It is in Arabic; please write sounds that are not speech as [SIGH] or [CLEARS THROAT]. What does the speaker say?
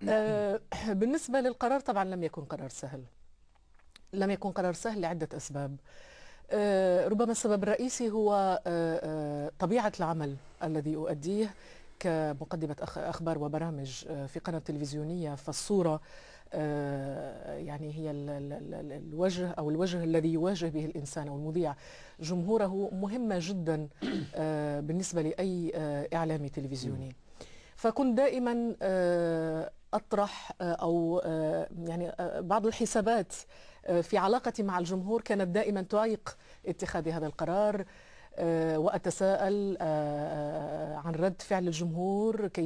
نعم. آه، [CLEARS THROAT] بالنسبة للقرار طبعا لم يكن قرار سهل لم يكن قرار سهل لعدة أسباب آه، ربما السبب الرئيسي هو آه، طبيعة العمل الذي أؤديه كمقدمة أخبار وبرامج في قناة تلفزيونية فالصورة يعني هي الوجه أو الوجه الذي يواجه به الإنسان أو المذيع جمهوره مهمة جدا بالنسبة لأي إعلامي تلفزيوني فكنت دائما اطرح آه، او آه، يعني آه، بعض الحسابات في علاقتي مع الجمهور كانت دائما تعيق اتخاذ هذا القرار واتساءل عن رد فعل الجمهور كيف